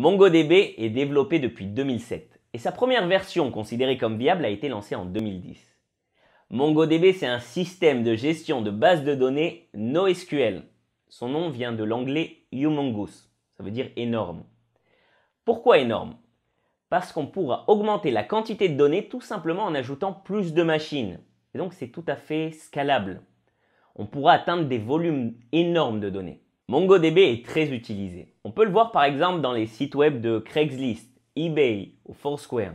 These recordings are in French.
MongoDB est développé depuis 2007 et sa première version considérée comme viable a été lancée en 2010. MongoDB, c'est un système de gestion de base de données NoSQL. Son nom vient de l'anglais humongous, ça veut dire énorme. Pourquoi énorme Parce qu'on pourra augmenter la quantité de données tout simplement en ajoutant plus de machines. Et donc c'est tout à fait scalable. On pourra atteindre des volumes énormes de données. MongoDB est très utilisé. On peut le voir par exemple dans les sites web de Craigslist, eBay ou Foursquare.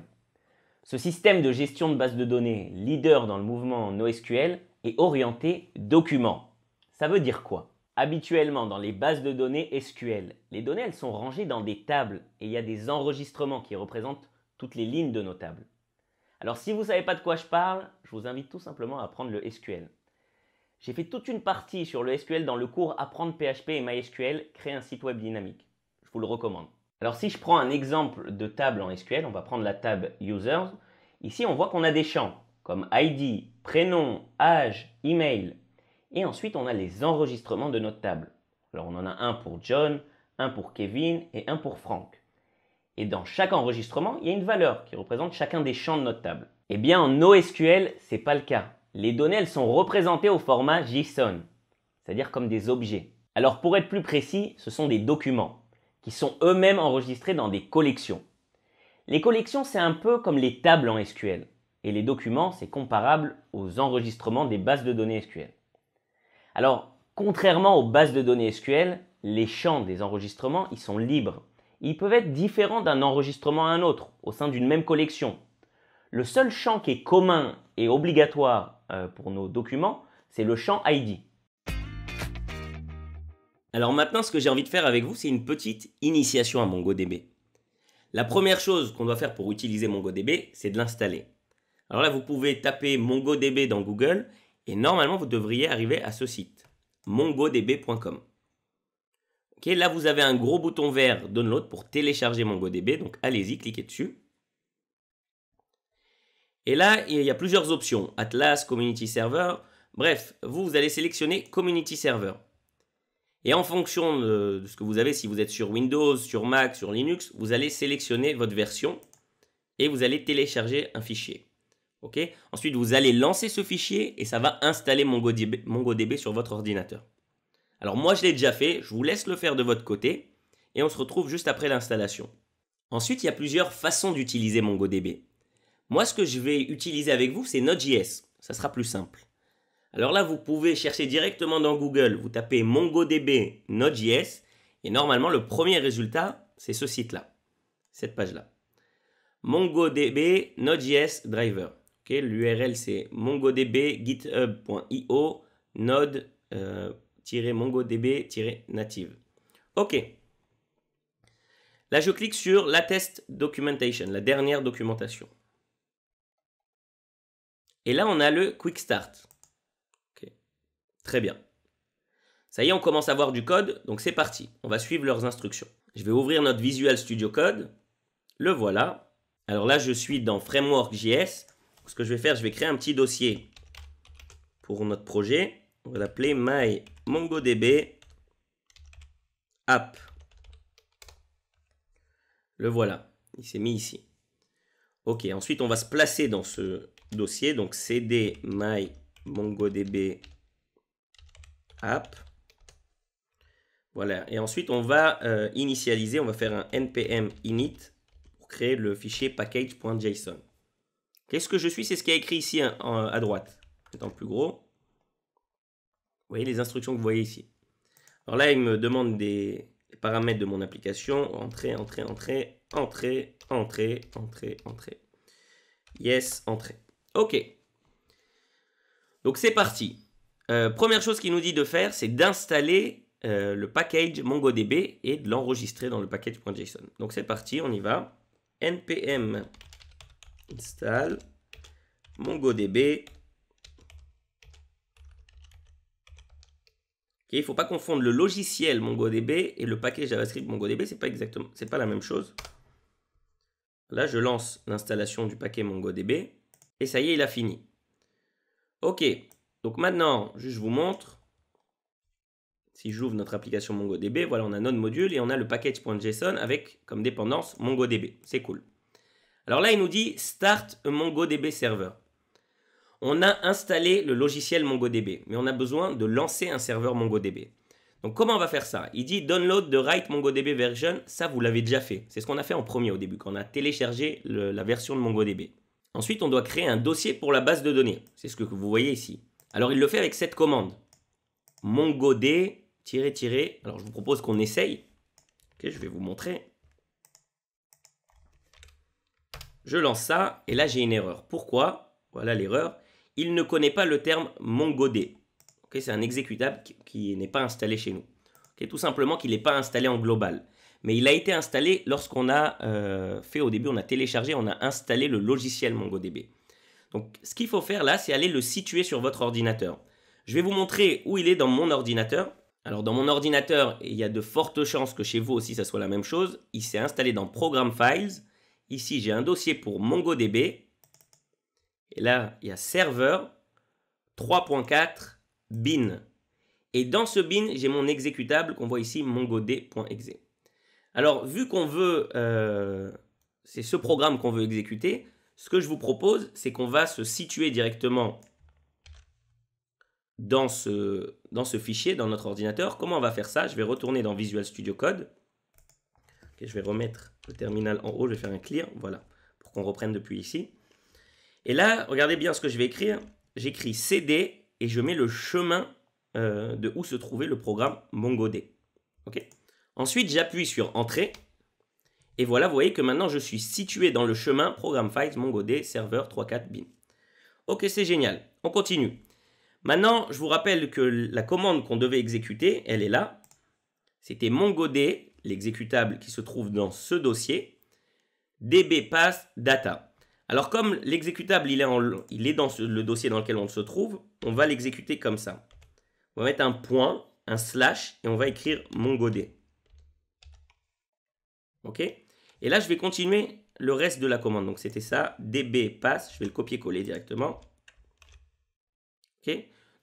Ce système de gestion de base de données, leader dans le mouvement NoSQL, est orienté document. Ça veut dire quoi Habituellement, dans les bases de données SQL, les données elles sont rangées dans des tables et il y a des enregistrements qui représentent toutes les lignes de nos tables. Alors si vous ne savez pas de quoi je parle, je vous invite tout simplement à prendre le SQL. J'ai fait toute une partie sur le SQL dans le cours Apprendre PHP et MySQL, créer un site web dynamique. Je vous le recommande. Alors si je prends un exemple de table en SQL, on va prendre la table Users. Ici, on voit qu'on a des champs comme ID, prénom, âge, email. Et ensuite, on a les enregistrements de notre table. Alors on en a un pour John, un pour Kevin et un pour Frank. Et dans chaque enregistrement, il y a une valeur qui représente chacun des champs de notre table. Eh bien, en NoSQL, n'est pas le cas les données, elles sont représentées au format JSON, c'est-à-dire comme des objets. Alors pour être plus précis, ce sont des documents qui sont eux-mêmes enregistrés dans des collections. Les collections, c'est un peu comme les tables en SQL, et les documents, c'est comparable aux enregistrements des bases de données SQL. Alors, contrairement aux bases de données SQL, les champs des enregistrements, ils sont libres. Ils peuvent être différents d'un enregistrement à un autre, au sein d'une même collection, le seul champ qui est commun et obligatoire euh, pour nos documents, c'est le champ ID. Alors maintenant, ce que j'ai envie de faire avec vous, c'est une petite initiation à MongoDB. La première chose qu'on doit faire pour utiliser MongoDB, c'est de l'installer. Alors là, vous pouvez taper MongoDB dans Google et normalement, vous devriez arriver à ce site, mongodb.com. Ok, là, vous avez un gros bouton vert Download pour télécharger MongoDB, donc allez-y, cliquez dessus. Et là, il y a plusieurs options, Atlas, Community Server. Bref, vous, vous allez sélectionner Community Server. Et en fonction de ce que vous avez, si vous êtes sur Windows, sur Mac, sur Linux, vous allez sélectionner votre version et vous allez télécharger un fichier. ok Ensuite, vous allez lancer ce fichier et ça va installer MongoDB sur votre ordinateur. Alors moi, je l'ai déjà fait, je vous laisse le faire de votre côté et on se retrouve juste après l'installation. Ensuite, il y a plusieurs façons d'utiliser MongoDB. Moi, ce que je vais utiliser avec vous, c'est Node.js. Ça sera plus simple. Alors là, vous pouvez chercher directement dans Google. Vous tapez MongoDB Node.js et normalement, le premier résultat, c'est ce site-là, cette page-là. MongoDB Node.js Driver. L'URL, c'est mongodb.github.io node-mongodb-native. Euh, OK. Là, je clique sur la test documentation, la dernière documentation. Et là, on a le Quick Start. Très bien. Ça y est, on commence à voir du code, donc c'est parti. On va suivre leurs instructions. Je vais ouvrir notre Visual Studio Code. Le voilà. Alors là, je suis dans Framework.js. Ce que je vais faire, je vais créer un petit dossier pour notre projet. On va l'appeler My MongoDB App. Le voilà. Il s'est mis ici. Ok, ensuite on va se placer dans ce dossier, donc cd my mongodb app. Voilà, et ensuite on va euh, initialiser, on va faire un npm init pour créer le fichier package.json. Qu'est-ce que je suis C'est ce qui est écrit ici hein, à droite. Étant plus gros, vous voyez les instructions que vous voyez ici. Alors là, il me demande des paramètres de mon application. Entrée, entrée, entrée, entrée, entrée, entrée, entrée. Yes, entrée. Ok. Donc c'est parti. Euh, première chose qu'il nous dit de faire, c'est d'installer euh, le package MongoDB et de l'enregistrer dans le package.json. Donc c'est parti, on y va. npm install MongoDB. il ne faut pas confondre le logiciel MongoDB et le paquet JavaScript MongoDB, c'est pas exactement, c'est pas la même chose. Là, je lance l'installation du paquet MongoDB. Et ça y est, il a fini. Ok, donc maintenant, je vous montre. Si j'ouvre notre application MongoDB, voilà, on a notre module et on a le package.json avec comme dépendance MongoDB. C'est cool. Alors là, il nous dit Start a MongoDB server. On a installé le logiciel MongoDB, mais on a besoin de lancer un serveur MongoDB. Donc comment on va faire ça Il dit download the right MongoDB version. Ça, vous l'avez déjà fait. C'est ce qu'on a fait en premier au début, quand on a téléchargé la version de MongoDB. Ensuite, on doit créer un dossier pour la base de données. C'est ce que vous voyez ici. Alors, il le fait avec cette commande. mongod tirer, Alors, je vous propose qu'on essaye. je vais vous montrer. Je lance ça, et là, j'ai une erreur. Pourquoi Voilà l'erreur. Il ne connaît pas le terme mongod. C'est un exécutable qui, n'est pas installé chez nous. tout simplement qu'il n'est pas installé en global mais il a été installé lorsqu'on a euh, fait au début, on a téléchargé, on a installé le logiciel MongoDB. Donc ce qu'il faut faire là, c'est aller le situer sur votre ordinateur. Je vais vous montrer où il est dans mon ordinateur. Alors dans mon ordinateur, il y a de fortes chances que chez vous aussi ça soit la même chose. Il s'est installé dans Program Files. Ici, j'ai un dossier pour MongoDB. Et là, il y a serveur 3.4 bin. Et dans ce bin, j'ai mon exécutable qu'on voit ici, mongod.exe. Alors, vu qu'on veut, euh, c'est ce programme qu'on veut exécuter, ce que je vous propose, c'est qu'on va se situer directement dans ce, dans ce fichier, dans notre ordinateur. Comment on va faire ça Je vais retourner dans Visual Studio Code. je vais remettre le terminal en haut, je vais faire un clear, voilà, pour qu'on reprenne depuis ici. Et là, regardez bien ce que je vais écrire. J'écris CD et je mets le chemin euh, de où se trouvait le programme MongoD. OK Ensuite, j'appuie sur Entrée. Et voilà, vous voyez que maintenant, je suis situé dans le chemin Program Files MongoD server 34 bin. Ok, c'est génial. On continue. Maintenant, je vous rappelle que la commande qu'on devait exécuter, elle est là. C'était MongoD, l'exécutable qui se trouve dans ce dossier, pass data. Alors comme l'exécutable, il, est dans le dossier dans lequel on se trouve, on va l'exécuter comme ça. On va mettre un point, un slash, et on va écrire MongoD. OK Et là, je vais continuer le reste de la commande. Donc, c'était ça. DB Je vais le copier-coller directement. OK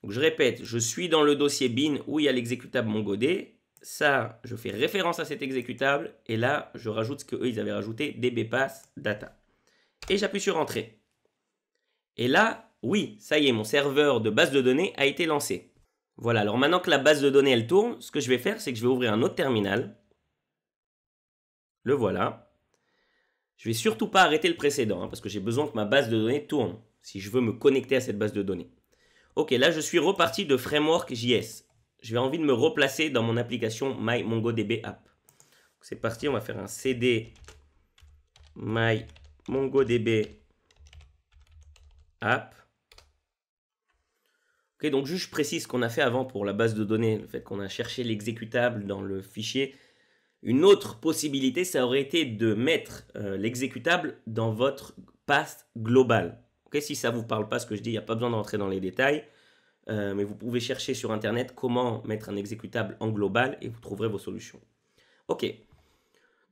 je répète. Je suis dans le dossier bin où il y a l'exécutable MongoD. Ça, je fais référence à cet exécutable. Et là, je rajoute ce qu'eux, ils avaient rajouté. DB pass data. Et j'appuie sur Entrée. Et là, oui, ça y est, mon serveur de base de données a été lancé. Voilà, alors maintenant que la base de données, elle tourne, ce que je vais faire, c'est que je vais ouvrir un autre terminal. Le voilà. Je vais surtout pas arrêter le précédent, hein, parce que j'ai besoin que ma base de données tourne, si je veux me connecter à cette base de données. Ok, là je suis reparti de Framework JS. J'ai envie de me replacer dans mon application myMongoDBApp. App. C'est parti, on va faire un CD MyMongoDB App. Ok, donc juste je précise ce qu'on a fait avant pour la base de données, le fait qu'on a cherché l'exécutable dans le fichier une autre possibilité, ça aurait été de mettre euh, l'exécutable dans votre path global. si ça ne vous parle pas ce que je dis, il n'y a pas besoin d'entrer dans les détails. Euh, mais vous pouvez chercher sur Internet comment mettre un exécutable en global et vous trouverez vos solutions. Ok.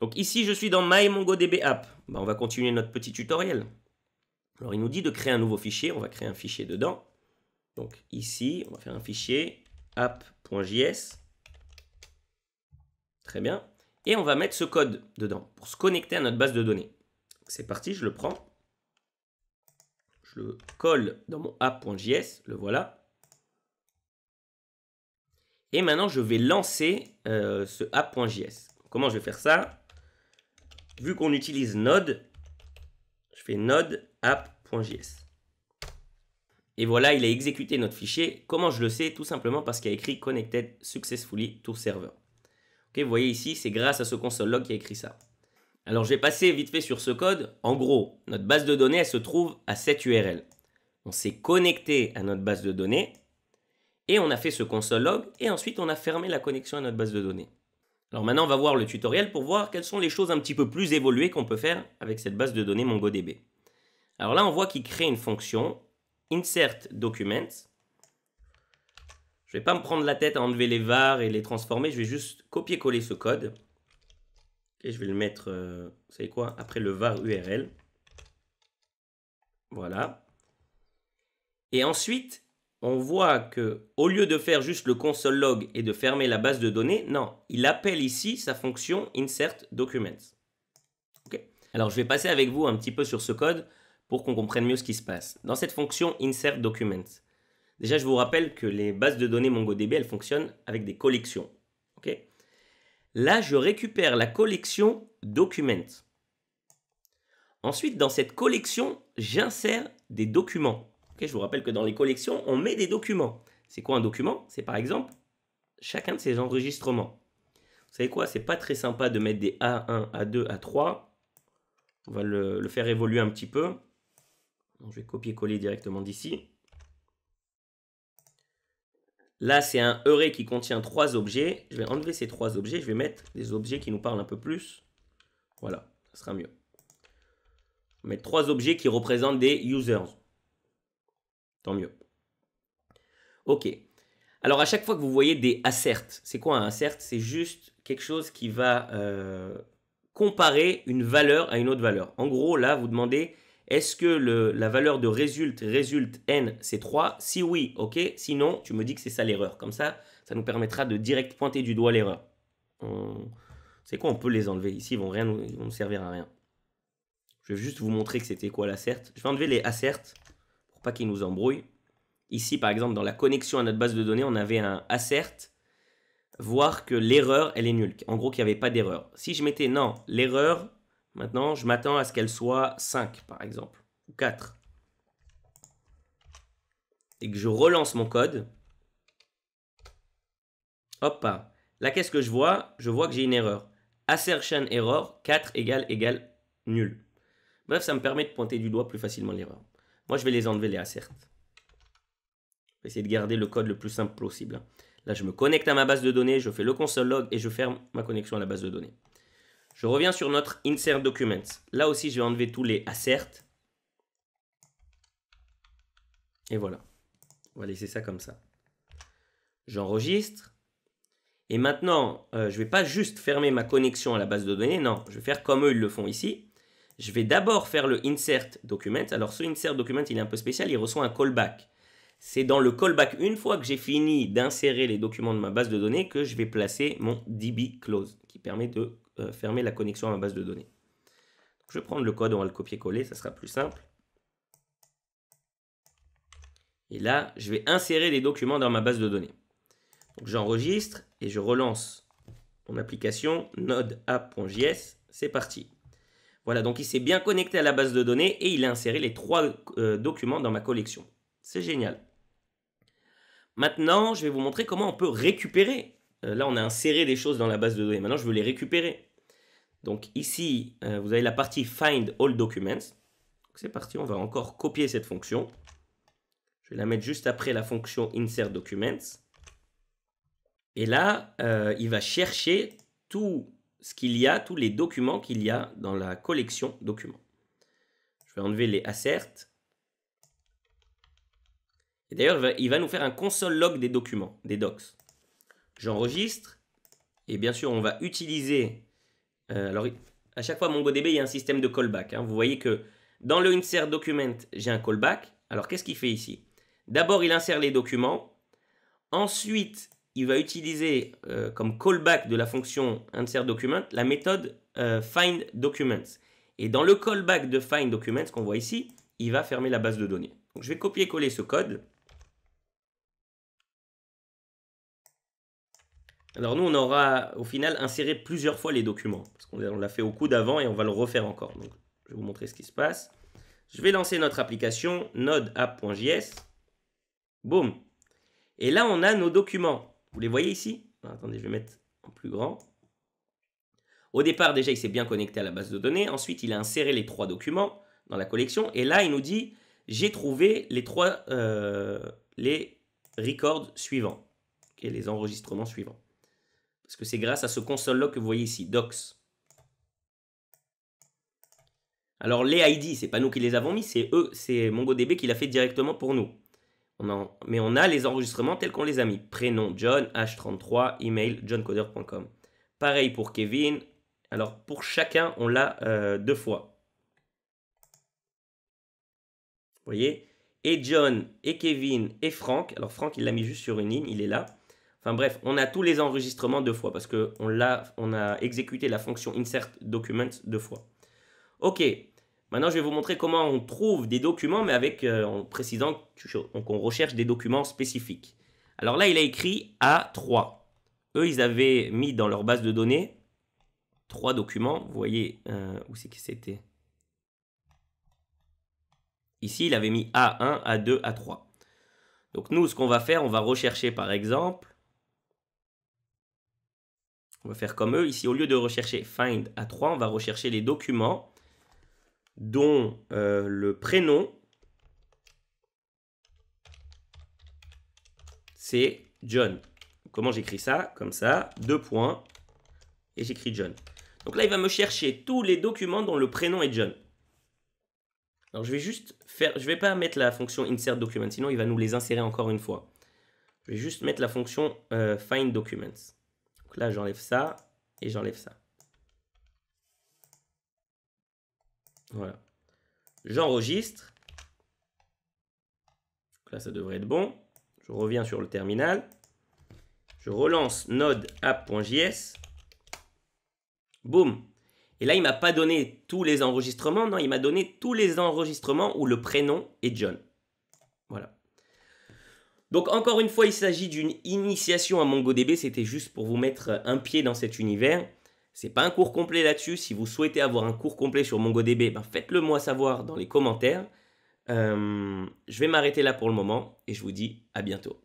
Donc ici, je suis dans MyMongoDB App. Bah, on va continuer notre petit tutoriel. Alors, il nous dit de créer un nouveau fichier. On va créer un fichier dedans. Donc ici, on va faire un fichier app.js. Très bien et on va mettre ce code dedans pour se connecter à notre base de données. C'est parti, je le prends. Je le colle dans mon app.js, le voilà. Et maintenant, je vais lancer euh, ce app.js. Comment je vais faire ça Vu qu'on utilise Node, je fais node app.js. Et voilà, il a exécuté notre fichier. Comment je le sais Tout simplement parce qu'il a écrit connected successfully to server vous voyez ici, c'est grâce à ce console.log qui a écrit ça. Alors je vais passer vite fait sur ce code. En gros, notre base de données, elle se trouve à cette URL. On s'est connecté à notre base de données et on a fait ce console log et ensuite on a fermé la connexion à notre base de données. Alors maintenant, on va voir le tutoriel pour voir quelles sont les choses un petit peu plus évoluées qu'on peut faire avec cette base de données MongoDB. Alors là, on voit qu'il crée une fonction insert documents. Je ne vais pas me prendre la tête à enlever les vars et les transformer. Je vais juste copier-coller ce code. Et je vais le mettre, euh, vous savez quoi, après le var URL. Voilà. Et ensuite, on voit que au lieu de faire juste le console log et de fermer la base de données, non, il appelle ici sa fonction insert documents. Alors je vais passer avec vous un petit peu sur ce code pour qu'on comprenne mieux ce qui se passe. Dans cette fonction insert documents, Déjà, je vous rappelle que les bases de données MongoDB, elles fonctionnent avec des collections. Là, je récupère la collection document. Ensuite, dans cette collection, j'insère des documents. je vous rappelle que dans les collections, on met des documents. C'est quoi un document C'est par exemple chacun de ces enregistrements. Vous savez quoi C'est pas très sympa de mettre des A1, A2, A3. On va le, faire évoluer un petit peu. je vais copier-coller directement d'ici. Là, c'est un array qui contient trois objets. Je vais enlever ces trois objets. Je vais mettre des objets qui nous parlent un peu plus. Voilà, ça sera mieux. On va mettre trois objets qui représentent des users. Tant mieux. Ok. Alors, à chaque fois que vous voyez des asserts, c'est quoi un assert C'est juste quelque chose qui va euh, comparer une valeur à une autre valeur. En gros, là, vous demandez est-ce que la valeur de résulte, résulte n, c'est 3 Si oui, ok. Sinon, tu me dis que c'est ça l'erreur. Comme ça, ça nous permettra de direct pointer du doigt l'erreur. C'est quoi On peut les enlever. Ici, ils vont rien, servir à rien. Je vais juste vous montrer que c'était quoi l'assert. Je vais enlever les asserts pour pas qu'ils nous embrouillent. Ici, par exemple, dans la connexion à notre base de données, on avait un assert, voir que l'erreur, elle est nulle. En gros, qu'il n'y avait pas d'erreur. Si je mettais non, l'erreur, Maintenant, je m'attends à ce qu'elle soit 5, par exemple, ou 4. Et que je relance mon code. Hop, hein. là, qu'est-ce que je vois Je vois que j'ai une erreur. Assertion error, 4 égale égale nul. Bref, ça me permet de pointer du doigt plus facilement l'erreur. Moi, je vais les enlever, les asserts. Je vais essayer de garder le code le plus simple possible. Hein. Là, je me connecte à ma base de données, je fais le console log et je ferme ma connexion à la base de données. Je reviens sur notre insert documents. Là aussi, je vais enlever tous les assert. Et voilà. On va laisser ça comme ça. J'enregistre. Et maintenant, euh, je ne vais pas juste fermer ma connexion à la base de données. Non, je vais faire comme eux, ils le font ici. Je vais d'abord faire le insert document. Alors ce insert document, il est un peu spécial, il reçoit un callback. C'est dans le callback, une fois que j'ai fini d'insérer les documents de ma base de données, que je vais placer mon DB close, qui permet de euh, fermer la connexion à ma base de données. je vais prendre le code, on va le copier-coller, ça sera plus simple. Et là, je vais insérer les documents dans ma base de données. Donc j'enregistre et je relance mon application node-app.js. C'est parti. Voilà, donc il s'est bien connecté à la base de données et il a inséré les trois euh, documents dans ma collection. C'est génial. Maintenant, je vais vous montrer comment on peut récupérer. Euh, là, on a inséré des choses dans la base de données. Maintenant, je veux les récupérer. Donc ici, euh, vous avez la partie Find All Documents. C'est parti, on va encore copier cette fonction. Je vais la mettre juste après la fonction Insert Documents. Et là, euh, il va chercher tout ce qu'il y a, tous les documents qu'il y a dans la collection documents. Je vais enlever les asserts. Et d'ailleurs, il va nous faire un console log des documents, des docs. J'enregistre. Et bien sûr, on va utiliser euh, alors, à chaque fois, MongoDB, il y a un système de callback. Hein. Vous voyez que dans le insert document, j'ai un callback. Alors, qu'est-ce qu'il fait ici D'abord, il insère les documents. Ensuite, il va utiliser euh, comme callback de la fonction insert document la méthode euh, find documents. Et dans le callback de find documents qu'on voit ici, il va fermer la base de données. Donc, je vais copier-coller ce code. Alors nous, on aura au final inséré plusieurs fois les documents, parce qu'on l'a fait au coup d'avant et on va le refaire encore. je vais vous montrer ce qui se passe. Je vais lancer notre application node-app.js. Boum. Et là, on a nos documents. Vous les voyez ici Attendez, je vais mettre en plus grand. Au départ, déjà, il s'est bien connecté à la base de données. Ensuite, il a inséré les trois documents dans la collection. Et là, il nous dit, j'ai trouvé les trois, euh, les records suivants, et les enregistrements suivants. Parce que c'est grâce à ce console-là que vous voyez ici, Docs. Alors les ID, c'est pas nous qui les avons mis, c'est eux, c'est MongoDB qui l'a fait directement pour nous. On mais on a les enregistrements tels qu'on les a mis. Prénom John, H33, email johncoder.com. Pareil pour Kevin. Alors pour chacun, on l'a euh, deux fois. Vous voyez Et John, et Kevin, et Franck. Alors Franck, il l'a mis juste sur une ligne, il est là. Enfin bref, on a tous les enregistrements deux fois parce qu'on on on a exécuté la fonction insert document deux fois. Ok. Maintenant, je vais vous montrer comment on trouve des documents, mais avec euh, en précisant qu'on recherche des documents spécifiques. Alors là, il a écrit A3. Eux, ils avaient mis dans leur base de données trois documents. Vous voyez euh, où c'est que c'était. Ici, il avait mis A1, A2, A3. Donc nous, ce qu'on va faire, on va rechercher par exemple on va faire comme eux. Ici, au lieu de rechercher find à 3, on va rechercher les documents dont euh, le prénom c'est John. Comment j'écris ça Comme ça, deux points, et j'écris John. Donc là, il va me chercher tous les documents dont le prénom est John. Alors je vais juste faire, je vais pas mettre la fonction insert document, sinon il va nous les insérer encore une fois. Je vais juste mettre la fonction euh, find documents. Donc là, j'enlève ça et j'enlève ça. Voilà. J'enregistre. Là, ça devrait être bon. Je reviens sur le terminal. Je relance node app.js. Boum. Et là, il m'a pas donné tous les enregistrements. Non, il m'a donné tous les enregistrements où le prénom est John. Voilà. Donc encore une fois, il s'agit d'une initiation à MongoDB, c'était juste pour vous mettre un pied dans cet univers. C'est pas un cours complet là-dessus, si vous souhaitez avoir un cours complet sur MongoDB, ben faites-le moi savoir dans les commentaires. Euh, je vais m'arrêter là pour le moment et je vous dis à bientôt.